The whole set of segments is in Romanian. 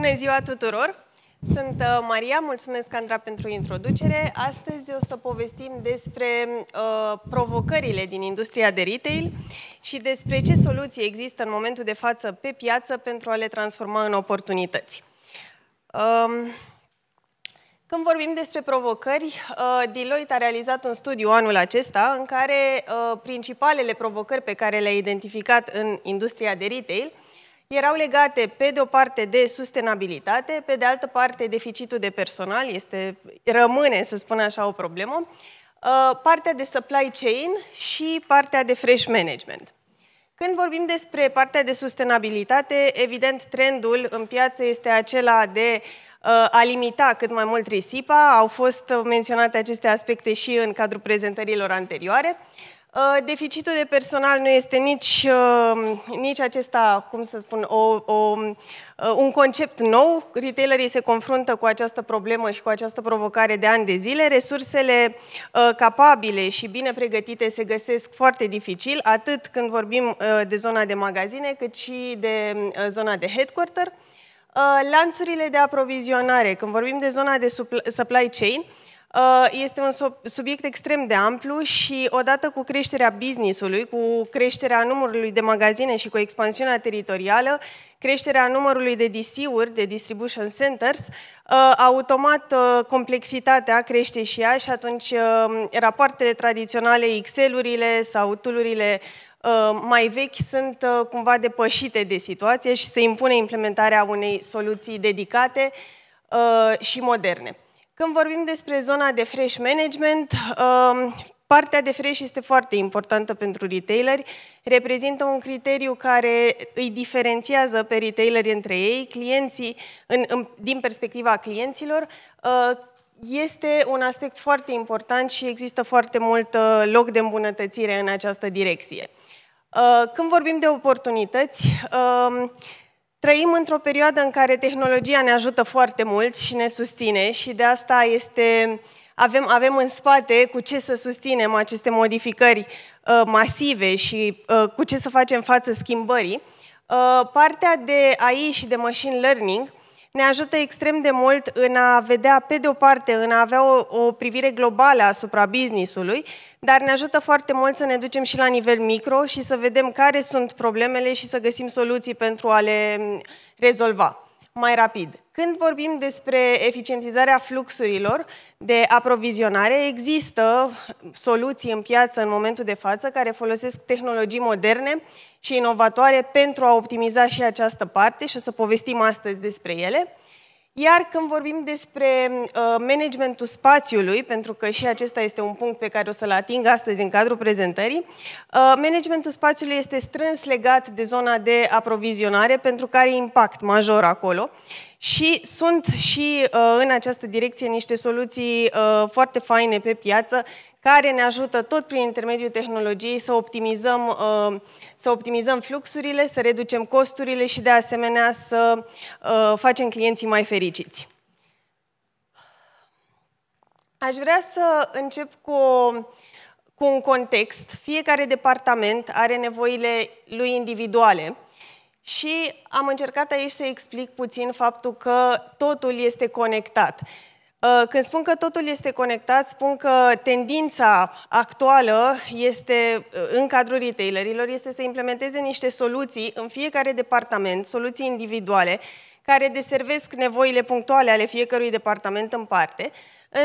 Bună ziua tuturor! Sunt uh, Maria, mulțumesc, Andra, pentru introducere. Astăzi o să povestim despre uh, provocările din industria de retail și despre ce soluții există în momentul de față pe piață pentru a le transforma în oportunități. Um, când vorbim despre provocări, uh, Deloitte a realizat un studiu anul acesta în care uh, principalele provocări pe care le-a identificat în industria de retail – erau legate pe de o parte de sustenabilitate, pe de altă parte deficitul de personal, este, rămâne, să spun așa, o problemă, uh, partea de supply chain și partea de fresh management. Când vorbim despre partea de sustenabilitate, evident, trendul în piață este acela de uh, a limita cât mai mult risipa. Au fost menționate aceste aspecte și în cadrul prezentărilor anterioare. Ă, deficitul de personal nu este nici, ă, nici acesta, cum să spun, o, o, ă, un concept nou. Retailerii se confruntă cu această problemă și cu această provocare de ani de zile. Resursele capabile și bine pregătite se găsesc foarte dificil, atât când vorbim de zona de magazine, cât și de zona de headquarter. Lanțurile de aprovizionare, când vorbim de zona de supply chain, Uh, este un subiect extrem de amplu și odată cu creșterea businessului, cu creșterea numărului de magazine și cu expansiunea teritorială, creșterea numărului de DC-uri, de distribution centers, uh, automat uh, complexitatea crește și ea și atunci rapoartele tradiționale, Excel-urile sau tool mai vechi sunt cumva depășite de situație și se impune implementarea unei soluții dedicate și moderne. Când vorbim despre zona de fresh management, um, partea de fresh este foarte importantă pentru retaileri, reprezintă un criteriu care îi diferențiază pe retaileri între ei, clienții, în, în, din perspectiva clienților, uh, este un aspect foarte important și există foarte mult uh, loc de îmbunătățire în această direcție. Uh, când vorbim de oportunități, um, Trăim într-o perioadă în care tehnologia ne ajută foarte mult și ne susține și de asta este, avem, avem în spate cu ce să susținem aceste modificări uh, masive și uh, cu ce să facem față schimbării. Uh, partea de AI și de machine learning ne ajută extrem de mult în a vedea, pe de o parte, în a avea o, o privire globală asupra businessului, dar ne ajută foarte mult să ne ducem și la nivel micro și să vedem care sunt problemele și să găsim soluții pentru a le rezolva mai rapid. Când vorbim despre eficientizarea fluxurilor de aprovizionare, există soluții în piață în momentul de față care folosesc tehnologii moderne și inovatoare pentru a optimiza și această parte și o să povestim astăzi despre ele. Iar când vorbim despre uh, managementul spațiului, pentru că și acesta este un punct pe care o să-l ating astăzi în cadrul prezentării, uh, managementul spațiului este strâns legat de zona de aprovizionare, pentru că are impact major acolo. Și sunt și uh, în această direcție niște soluții foarte faine pe piață care ne ajută tot prin intermediul tehnologiei să optimizăm, uh, să optimizăm fluxurile, să reducem costurile și de asemenea să uh, facem clienții mai fericiți. Aș vrea să încep cu, cu un context. Fiecare departament are nevoile lui individuale. Și am încercat aici să explic puțin faptul că totul este conectat. Uh, când spun că totul este conectat, spun că tendința actuală este, uh, în cadrul retailerilor este să implementeze niște soluții în fiecare departament, soluții individuale, care deservesc nevoile punctuale ale fiecărui departament în parte.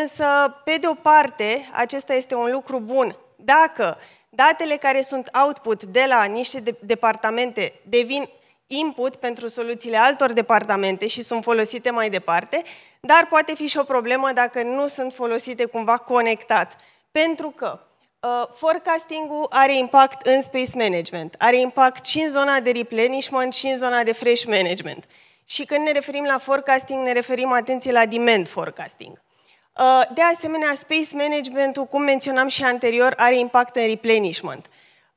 Însă, pe de o parte, acesta este un lucru bun. Dacă datele care sunt output de la niște departamente devin input pentru soluțiile altor departamente și sunt folosite mai departe, dar poate fi și o problemă dacă nu sunt folosite cumva conectat. Pentru că uh, forecasting-ul are impact în space management, are impact și în zona de replenishment și în zona de fresh management. Și când ne referim la forecasting, ne referim atenție la demand forecasting. Uh, de asemenea, space management-ul, cum menționam și anterior, are impact în replenishment.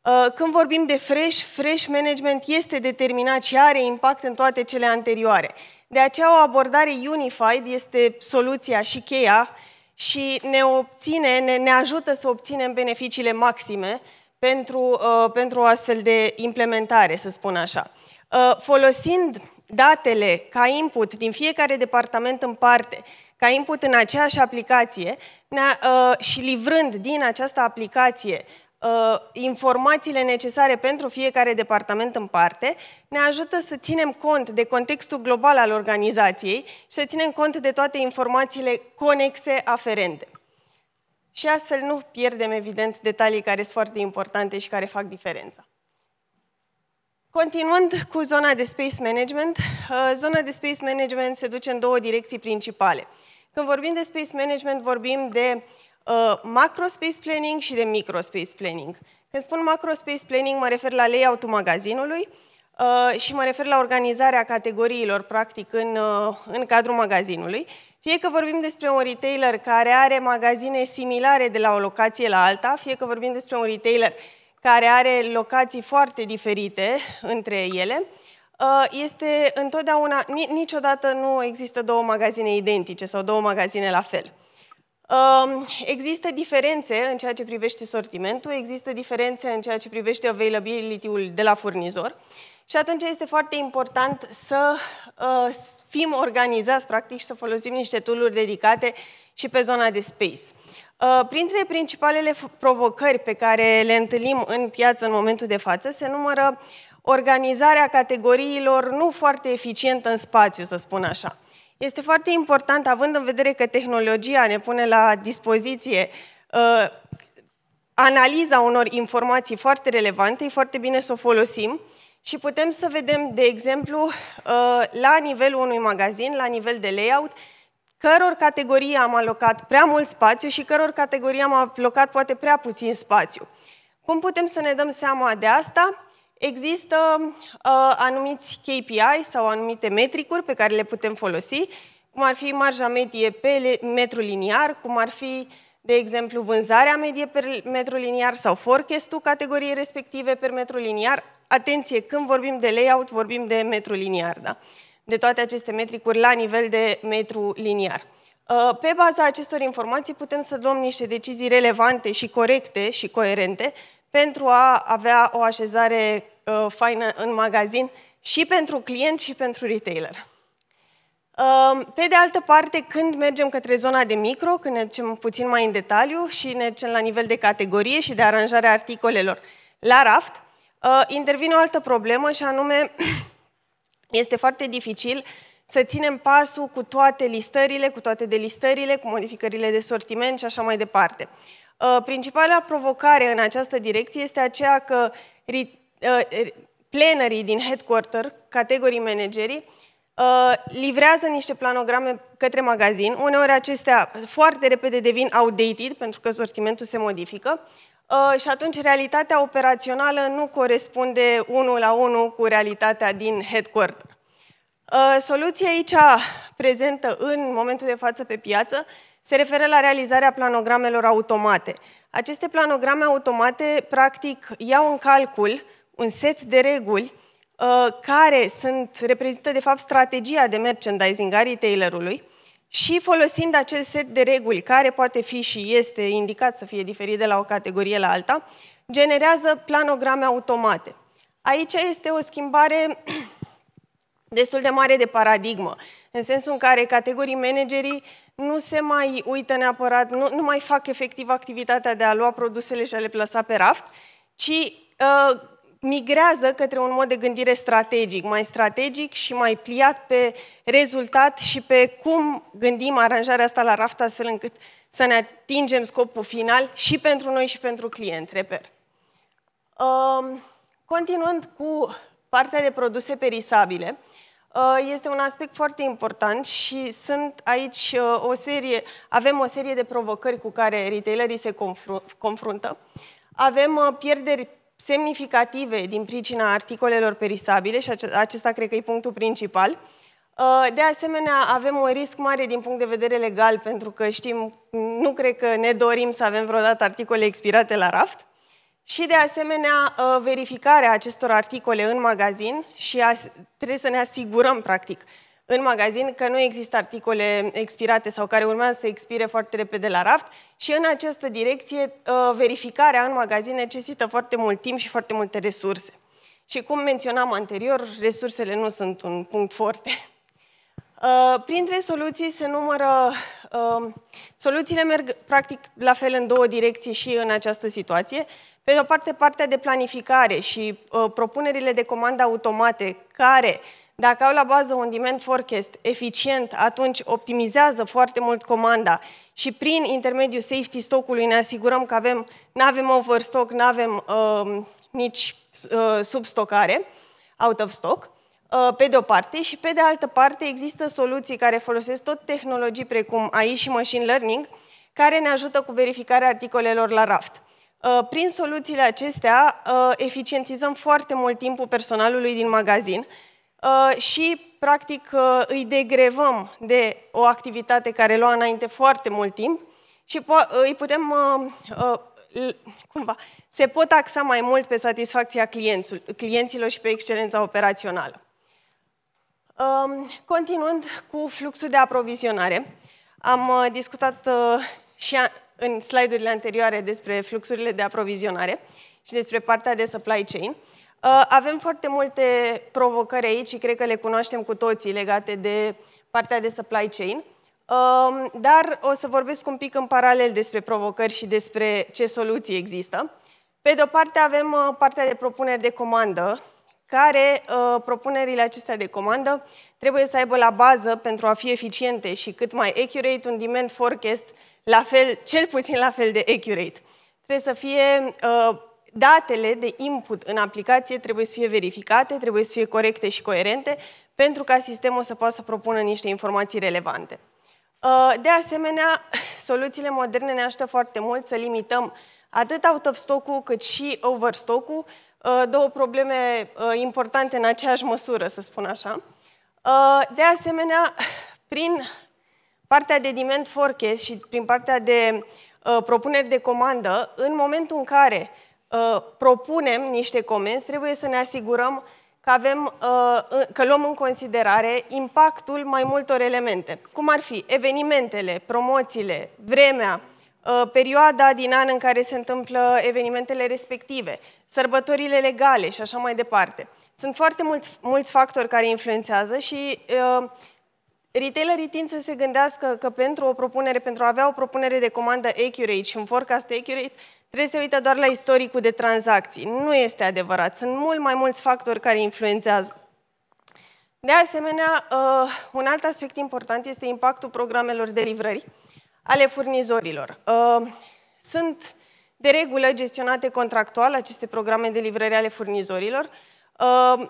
Uh, când vorbim de fresh, fresh management este determinat și are impact în toate cele anterioare. De aceea o abordare unified este soluția și cheia și ne, obține, ne, ne ajută să obținem beneficiile maxime pentru, uh, pentru o astfel de implementare, să spun așa. Uh, folosind datele ca input din fiecare departament în parte, ca input în aceeași aplicație ne, uh, și livrând din această aplicație Uh, informațiile necesare pentru fiecare departament în parte ne ajută să ținem cont de contextul global al organizației și să ținem cont de toate informațiile conexe aferente. Și astfel nu pierdem, evident, detalii care sunt foarte importante și care fac diferența. Continuând cu zona de space management, uh, zona de space management se duce în două direcții principale. Când vorbim de space management, vorbim de uh, Uh, macro-space planning și de micro-space planning. Când spun macro-space planning, mă refer la layout-ul magazinului uh, și mă refer la organizarea categoriilor, practic, în, uh, în cadrul magazinului. Fie că vorbim despre un retailer care are magazine similare de la o locație la alta, fie că vorbim despre un retailer care are locații foarte diferite între ele, este întotdeauna, niciodată nu există două magazine identice sau două magazine la fel. Există diferențe în ceea ce privește sortimentul, există diferențe în ceea ce privește availability-ul de la furnizor și atunci este foarte important să uh, fim organizați, practic, și să folosim niște tool dedicate și pe zona de space. Uh, printre principalele provocări pe care le întâlnim în piață în momentul de față se numără organizarea categoriilor nu foarte eficientă în spațiu, să spun așa. Este foarte important, având în vedere că tehnologia ne pune la dispoziție uh, analiza unor informații foarte relevante, e foarte bine să o folosim și putem să vedem, de exemplu, uh, la nivelul unui magazin, la nivel de layout, căror categorie am alocat prea mult spațiu și căror categorie am alocat poate prea puțin spațiu. Cum putem să ne dăm seama de asta? Există uh, anumiți KPI sau anumite metricuri pe care le putem folosi, cum ar fi marja medie pe metru liniar, cum ar fi, de exemplu, vânzarea medie pe metru liniar sau forecast-ul categoriei respective pe metru liniar. Atenție, când vorbim de layout, vorbim de metru liniar, da? de toate aceste metricuri la nivel de metru liniar. Uh, pe baza acestor informații putem să luăm niște decizii relevante și corecte și coerente pentru a avea o așezare uh, faină în magazin și pentru client și pentru retailer. Um, pe de altă parte, când mergem către zona de micro, când ne ducem puțin mai în detaliu și ne ducem la nivel de categorie și de aranjare a articolelor la raft, uh, intervine o altă problemă și anume este foarte dificil să ținem pasul cu toate listările, cu toate delistările, cu modificările de sortiment și așa mai departe. Uh, principala provocare în această direcție este aceea că uh, plenării din headquarter, categorii managerii, uh, livrează niște planograme către magazin. Uneori acestea foarte repede devin outdated pentru că sortimentul se modifică și atunci realitatea operațională nu corespunde unul la unul cu realitatea din headquarter. Soluția aici prezentă în momentul de față pe piață se referă la realizarea planogramelor automate. Aceste planograme automate, practic, iau în calcul un set de reguli uh, care sunt, reprezintă, de fapt, strategia de merchandising a retailerului și folosind acel set de reguli, care poate fi și este indicat să fie diferit de la o categorie la alta, generează planograme automate. Aici este o schimbare destul de mare de paradigmă, în sensul în care categorii managerii nu se mai uită neapărat, nu, nu mai fac efectiv activitatea de a lua produsele și a le plasa pe raft, ci uh, migrează către un mod de gândire strategic, mai strategic și mai pliat pe rezultat și pe cum gândim aranjarea asta la raft astfel încât să ne atingem scopul final și pentru noi și pentru client, reper. Uh, continuând cu partea de produse perisabile uh, este un aspect foarte important și sunt aici uh, o serie, avem o serie de provocări cu care retailerii se confruntă. Avem uh, pierderi semnificative din pricina articolelor perisabile și acesta cred că e punctul principal. De asemenea, avem un risc mare din punct de vedere legal, pentru că știm, nu cred că ne dorim să avem vreodată articole expirate la raft. Și de asemenea, uh, verificarea acestor articole în magazin și trebuie să ne asigurăm, practic, în magazin că nu există articole expirate sau care urmează să expire foarte repede la raft și în această direcție uh, verificarea în magazin necesită foarte mult timp și foarte multe resurse. Și cum menționam anterior, resursele nu sunt un punct foarte. Uh, printre soluții se numără, um, soluțiile merg practic la fel în două direcții și în această situație. Pe de o parte, partea de planificare și uh, propunerile de comandă automate care, dacă au la bază un demand forecast eficient, atunci optimizează foarte mult comanda și prin intermediul safety stock-ului ne asigurăm că avem, nu avem overstock, nu avem uh, um, nici uh, substocare, out of stock. Uh, pe de o parte, și pe de altă parte există soluții care folosesc tot tehnologii precum AI și machine learning, care ne ajută cu verificarea articolelor la raft. Uh, prin soluțiile acestea, uh, eficientizăm foarte mult timpul personalului din magazin și, practic, îi degrevăm de o activitate care lua înainte foarte mult timp și îi putem, cumva, se pot axa mai mult pe satisfacția clienților și pe excelența operațională. Continuând cu fluxul de aprovizionare, am uh, discutat uh, și în slide-urile anterioare despre fluxurile de aprovizionare și despre partea de supply chain. Uh, avem foarte multe provocări aici și cred că le cunoaștem cu toții legate de partea de supply chain, um, dar o să vorbesc un pic în paralel despre provocări și despre ce soluții există. Pe de o parte avem partea de propuneri de comandă, care uh, propunerile acestea de comandă trebuie să aibă la bază, pentru a fi eficiente și cât mai accurate, un demand forecast la fel, cel puțin la fel de accurate. Trebuie să fie uh, datele de input în aplicație trebuie să fie verificate, trebuie să fie corecte și coerente, pentru ca sistemul să poată să propună niște informații relevante. Uh, de asemenea, soluțiile moderne ne ajută foarte mult să limităm atât out of stock-ul cât și overstock-ul, Uh, două probleme uh, importante în aceeași măsură, să spun așa. Uh, de asemenea, prin partea de demand forecast și prin partea de propuneri de comandă, în momentul în care propunem niște comenzi, trebuie să ne asigurăm că, avem, că luăm în considerare impactul mai multor elemente, cum ar fi evenimentele, promoțiile, vremea, Uh, perioada din an în care se întâmplă evenimentele respective, sărbătorile legale și așa mai departe. Sunt foarte mulți, mulți factori care influențează și uh, retailerii tind să se gândească că pentru o propunere, pentru a avea o propunere de comandă accurate și un forecast accurate, trebuie să uită doar la istoricul de tranzacții. Nu este adevărat. Sunt mult mai mulți factori care influențează. De asemenea, uh, un alt aspect important este impactul programelor de livrări ale furnizorilor. Uh, sunt de regulă gestionate contractual aceste programe de livrare ale furnizorilor. Uh,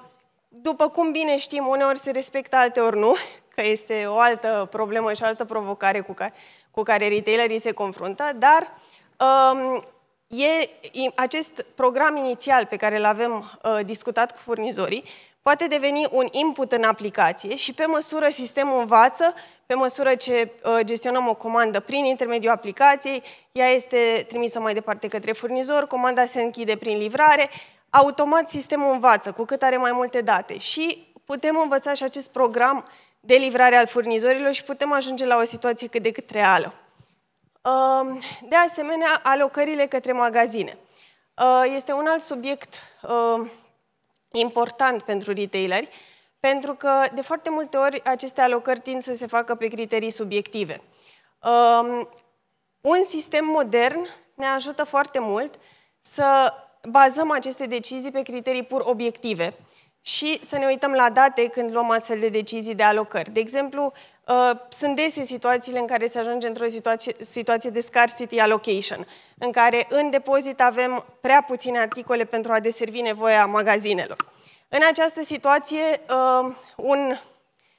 după cum bine știm, uneori se respectă, alteori nu, că este o altă problemă și altă provocare cu care, cu care retailerii se confruntă, dar uh, e, acest program inițial pe care îl avem uh, discutat cu furnizorii poate deveni un input în aplicație și pe măsură sistemul învață, pe măsură ce uh, gestionăm o comandă prin intermediul aplicației, ea este trimisă mai departe către furnizor, comanda se închide prin livrare, automat sistemul învață cu cât are mai multe date și putem învăța și acest program de livrare al furnizorilor și putem ajunge la o situație cât de cât reală. De asemenea, alocările către magazine. Este un alt subiect important pentru retaileri, pentru că de foarte multe ori aceste alocări tind să se facă pe criterii subiective. Un sistem modern ne ajută foarte mult să bazăm aceste decizii pe criterii pur obiective și să ne uităm la date când luăm astfel de decizii de alocări. De exemplu, uh, sunt dese situațiile în care se ajunge într-o situație, situație de scarcity allocation, în care în depozit avem prea puține articole pentru a deservi nevoia magazinelor. În această situație, uh, un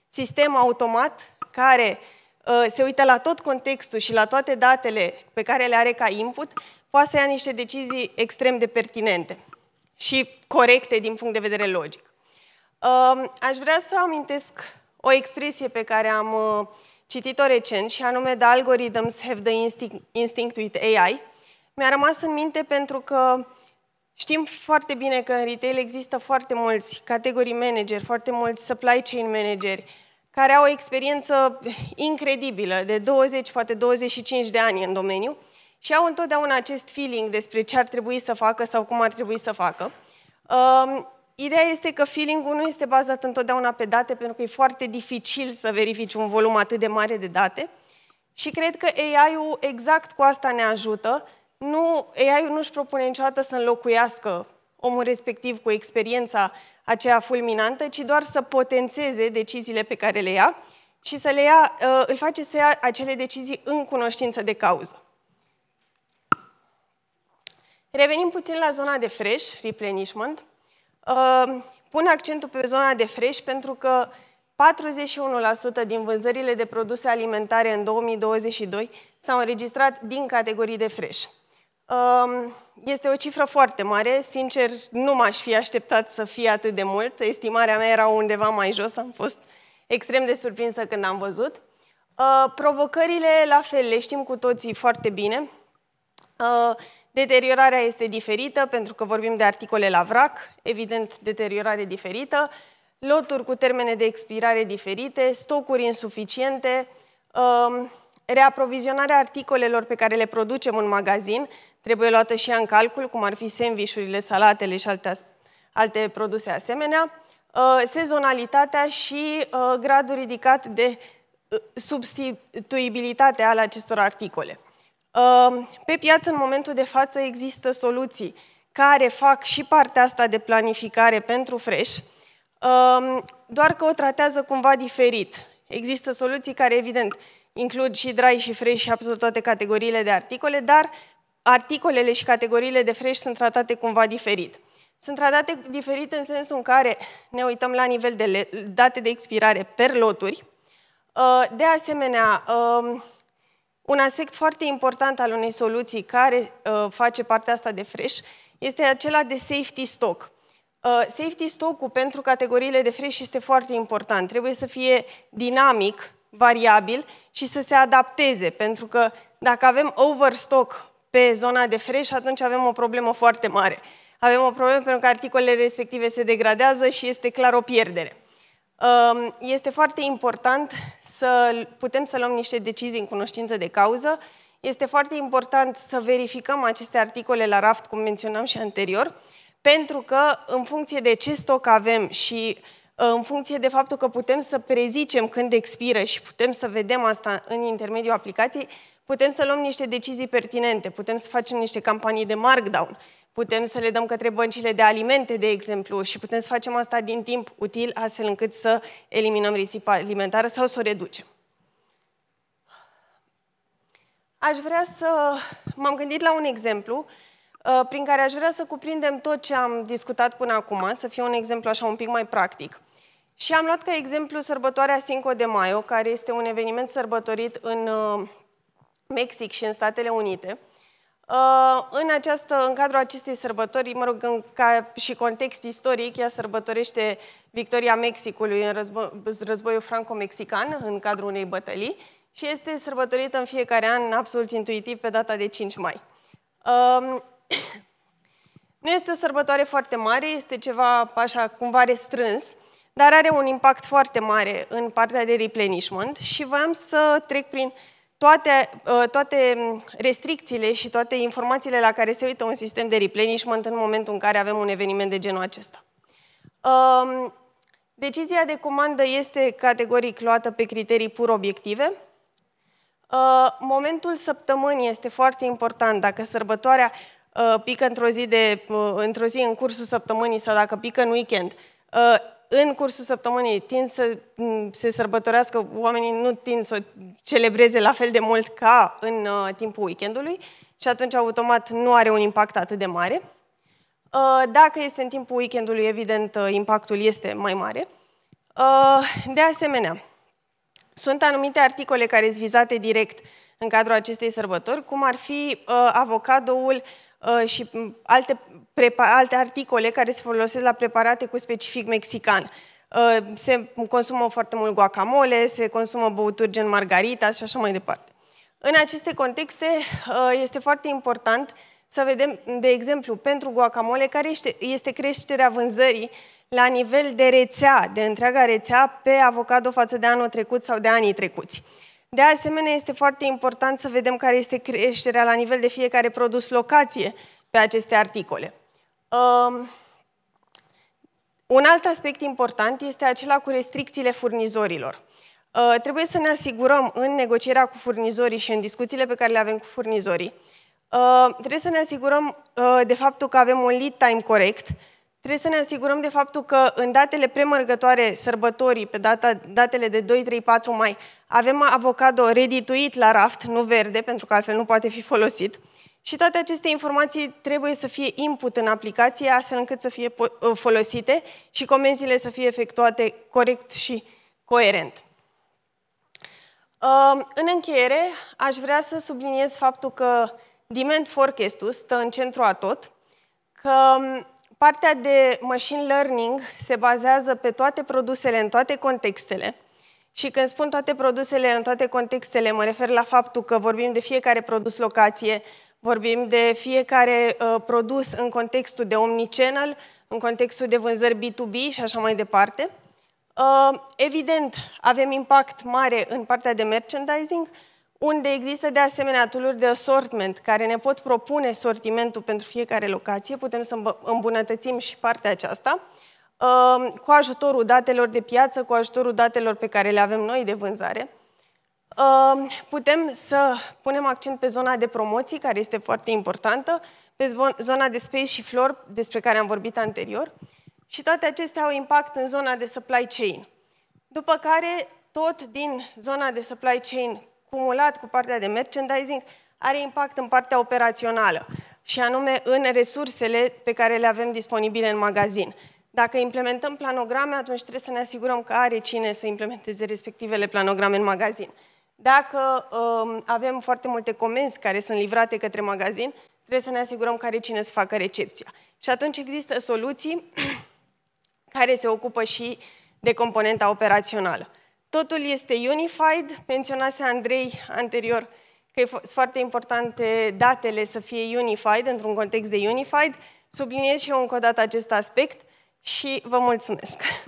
sistem automat care uh, se uită la tot contextul și la toate datele pe care le are ca input, poate să ia niște decizii extrem de pertinente și corecte din punct de vedere logic. Aș vrea să amintesc o expresie pe care am uh, citit-o recent și anume The Algorithms Have the Instinct, with AI. Mi-a rămas în minte pentru că știm foarte bine că în retail există foarte mulți categorii manageri, foarte mulți supply chain manageri, care au o experiență incredibilă de 20, poate 25 de ani în domeniu și au întotdeauna acest feeling despre ce ar trebui să facă sau cum ar trebui să facă. Ideea este că feeling-ul nu este bazat întotdeauna pe date, pentru că e foarte dificil să verifici un volum atât de mare de date. Și cred că AI-ul exact cu asta ne ajută. Nu, AI-ul nu își propune niciodată să înlocuiască omul respectiv cu experiența aceea fulminantă, ci doar să potențeze deciziile pe care le ia și să le ia, uh, îl face să ia acele decizii în cunoștință de cauză. Revenim puțin la zona de fresh, replenishment. Ehm, Pun accentul pe zona de fresh pentru că 41% din vânzările de produse alimentare în 2022 s-au înregistrat din categorii de fresh. Ehm, este o cifră foarte mare, sincer nu m-aș fi așteptat să fie atât de mult, estimarea mea era undeva mai jos, am fost extrem de surprinsă când am văzut. Ehm, provocările, la fel, le știm cu toții foarte bine. Deteriorarea este diferită pentru că vorbim de articole la vrac, evident deteriorare diferită, loturi cu termene de expirare diferite, stocuri insuficiente, um, reaprovizionarea articolelor pe care le producem în magazin trebuie luată și ea în calcul, cum ar fi sandvișurile, salatele și alte, alte produse asemenea, uh, sezonalitatea și uh, gradul ridicat de uh, substituibilitate al acestor articole. Ehm, pe piață, în momentul de față, există soluții care fac și partea asta de planificare pentru fresh, ehm, doar că o tratează cumva diferit. Există soluții care, evident, includ și dry și fresh și absolut toate categoriile de articole, dar articolele și categoriile de fresh sunt tratate cumva diferit. Sunt tratate diferit în sensul în care ne uităm la nivel de date de expirare per loturi. Ehm, de asemenea, un aspect foarte important al unei soluții care uh, face partea asta de fresh este acela de safety stock. Uh, safety stock-ul pentru categoriile de fresh este foarte important. Trebuie să fie dinamic, variabil și să se adapteze, pentru că dacă avem overstock pe zona de fresh, atunci avem o problemă foarte mare. Avem o problemă pentru că articolele respective se degradează și este clar o pierdere. Ehm, este foarte important să putem să luăm niște decizii în cunoștință de cauză. Este foarte important să verificăm aceste articole la raft, cum menționam și anterior, pentru că în funcție de ce stoc avem și eh, în funcție de faptul că putem să prezicem când expiră și putem să vedem asta în intermediul aplicației, putem să luăm niște decizii pertinente, putem să facem niște campanii de markdown, Putem să le dăm către băncile de alimente, de exemplu, și putem să facem asta din timp util, astfel încât să eliminăm risipa alimentară sau să o reducem. Aș vrea să... M-am gândit la un exemplu uh, prin care aș vrea să cuprindem tot ce am discutat până acum, să fie un exemplu așa un pic mai practic. Și am luat ca exemplu sărbătoarea Cinco de Mayo, care este un eveniment sărbătorit în uh, Mexic și în Statele Unite, Uh, în, această, în cadrul acestei sărbători, mă rog, în, ca și context istoric, ea sărbătorește victoria Mexicului în război, războiul franco-mexican, în cadrul unei bătălii, și este sărbătorită în fiecare an, absolut intuitiv, pe data de 5 mai. Um, nu este o sărbătoare foarte mare, este ceva așa cumva restrâns, dar are un impact foarte mare în partea de replenishment și voiam să trec prin uh, toate, ă, toate restricțiile și toate informațiile la care se uită un sistem de replenishment în momentul în care avem un eveniment de genul acesta. Decizia de comandă este categoric luată pe criterii pur obiective. Ă, momentul săptămânii este foarte important. Dacă sărbătoarea ă, pică într-o zi, de, într zi în cursul săptămânii sau dacă pică în weekend, în cursul săptămânii tind să se sărbătorească, oamenii nu tind să o celebreze la fel de mult ca în uh, timpul weekendului și atunci automat nu are un impact atât de mare. Uh, dacă este în timpul weekendului, evident, uh, impactul este mai mare. De asemenea, sunt anumite articole care sunt vizate direct în cadrul acestei sărbători, cum ar fi avocadoul Uh, și mm, alte, alte articole care se folosesc la preparate cu specific mexican. Uh, se consumă foarte mult guacamole, se consumă băuturi gen margarita și așa mai departe. În aceste contexte uh, este foarte important să vedem, de exemplu, pentru guacamole, care este creșterea vânzării la nivel de rețea, de întreaga rețea pe avocado față de anul trecut sau de anii trecuți. De asemenea, este foarte important să vedem care este creșterea la nivel de fiecare produs locație pe aceste articole. Um, un alt aspect important este acela cu restricțiile furnizorilor. Uh, trebuie să ne asigurăm în negocierea cu furnizorii și în discuțiile pe care le avem cu furnizorii, uh, trebuie să ne asigurăm uh, de faptul că avem un lead time corect, trebuie să ne asigurăm de faptul că în datele premărgătoare sărbătorii, pe data, datele de 2, 3, 4 mai, avem avocado redituit la raft, nu verde, pentru că altfel nu poate fi folosit. Și toate aceste informații trebuie să fie input în aplicație, astfel încât să fie ă, folosite și comenzile să fie efectuate corect și coerent. În încheiere, aș vrea să subliniez faptul că Dement Forecast-ul stă în centru a tot, că partea de machine learning se bazează pe toate produsele, în toate contextele, și când spun toate produsele în toate contextele, mă refer la faptul că vorbim de fiecare produs locație, vorbim de fiecare uh, produs în contextul de omnichannel, în contextul de vânzări B2B și așa mai departe. Uh, evident, avem impact mare în partea de merchandising, unde există de asemenea tool de assortment care ne pot propune sortimentul pentru fiecare locație, putem să îmbunătățim și partea aceasta. Uh, Ehm, cu ajutorul datelor de piață, cu ajutorul datelor pe care le avem noi de vânzare, ehm, putem să punem accent pe zona de promoții, care este foarte importantă, pe zona de space și flor, despre care am vorbit anterior, și toate acestea au impact în zona de supply chain. După care, tot din zona de supply chain cumulat cu partea de merchandising, are impact în partea operațională, și anume în resursele pe care le avem disponibile în magazin. Dacă implementăm planograme, atunci trebuie să ne asigurăm că are cine să implementeze respectivele planograme în magazin. Dacă um, avem foarte multe comenzi care sunt livrate către magazin, trebuie să ne asigurăm că are cine să facă recepția. Și atunci există soluții care se ocupă și de componenta operațională. Totul este unified, menționase Andrei anterior că sunt foarte importante datele să fie unified, într-un context de unified, subliniez și eu încă o dată acest aspect, și vă mulțumesc!